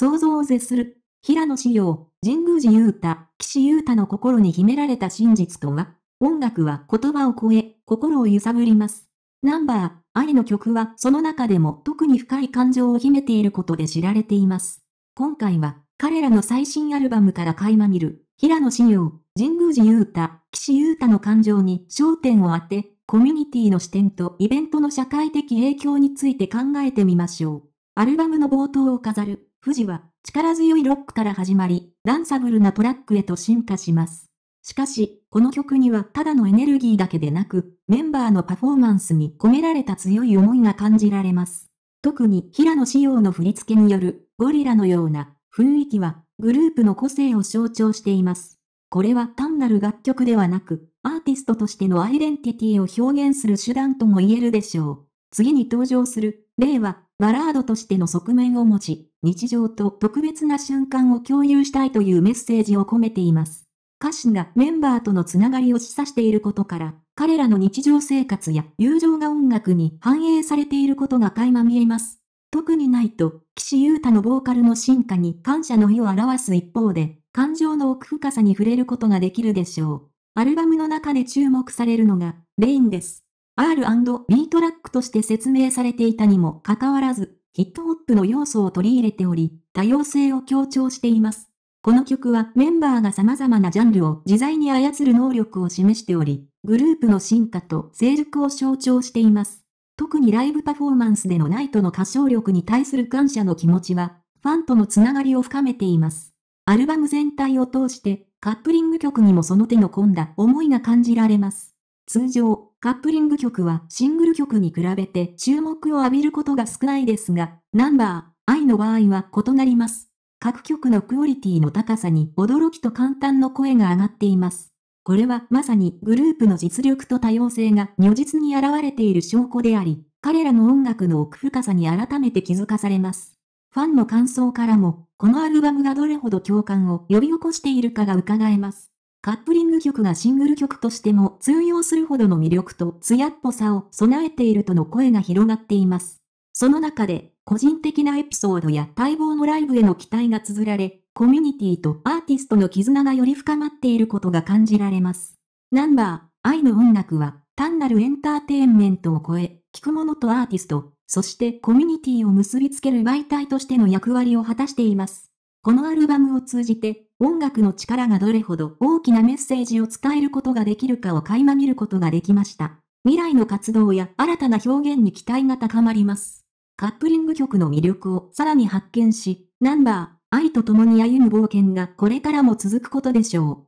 想像を絶する。平野紫耀、神宮寺勇太、岸優太の心に秘められた真実とは、音楽は言葉を超え、心を揺さぶります。ナンバー、愛の曲はその中でも特に深い感情を秘めていることで知られています。今回は、彼らの最新アルバムから垣間見る、平野紫耀、神宮寺勇太、岸優太の感情に焦点を当て、コミュニティの視点とイベントの社会的影響について考えてみましょう。アルバムの冒頭を飾る、富士は、力強いロックから始まり、ダンサブルなトラックへと進化します。しかし、この曲にはただのエネルギーだけでなく、メンバーのパフォーマンスに込められた強い思いが感じられます。特に平野仕様の振り付けによる、ゴリラのような雰囲気は、グループの個性を象徴しています。これは単なる楽曲ではなく、アーティストとしてのアイデンティティを表現する手段とも言えるでしょう。次に登場する、例は、バラードとしての側面を持ち、日常と特別な瞬間を共有したいというメッセージを込めています。歌詞がメンバーとのつながりを示唆していることから、彼らの日常生活や友情が音楽に反映されていることが垣間見えます。特にないと、岸優太のボーカルの進化に感謝の意を表す一方で、感情の奥深さに触れることができるでしょう。アルバムの中で注目されるのが、レインです。R&B トラックとして説明されていたにもかかわらず、ヒットホップの要素を取り入れており、多様性を強調しています。この曲はメンバーが様々なジャンルを自在に操る能力を示しており、グループの進化と成熟を象徴しています。特にライブパフォーマンスでのナイトの歌唱力に対する感謝の気持ちは、ファンとのつながりを深めています。アルバム全体を通して、カップリング曲にもその手の込んだ思いが感じられます。通常、カップリング曲はシングル曲に比べて注目を浴びることが少ないですが、ナンバー、愛の場合は異なります。各曲のクオリティの高さに驚きと簡単の声が上がっています。これはまさにグループの実力と多様性が如実に現れている証拠であり、彼らの音楽の奥深さに改めて気づかされます。ファンの感想からも、このアルバムがどれほど共感を呼び起こしているかが伺えます。カップリング曲がシングル曲としても通用するほどの魅力と艶っぽさを備えているとの声が広がっています。その中で、個人的なエピソードや待望のライブへの期待が綴られ、コミュニティとアーティストの絆がより深まっていることが感じられます。ナンバー、愛の音楽は、単なるエンターテインメントを超え、聴く者とアーティスト、そしてコミュニティを結びつける媒体としての役割を果たしています。このアルバムを通じて、音楽の力がどれほど大きなメッセージを伝えることができるかを垣間見ることができました。未来の活動や新たな表現に期待が高まります。カップリング曲の魅力をさらに発見し、ナンバー、愛と共に歩む冒険がこれからも続くことでしょう。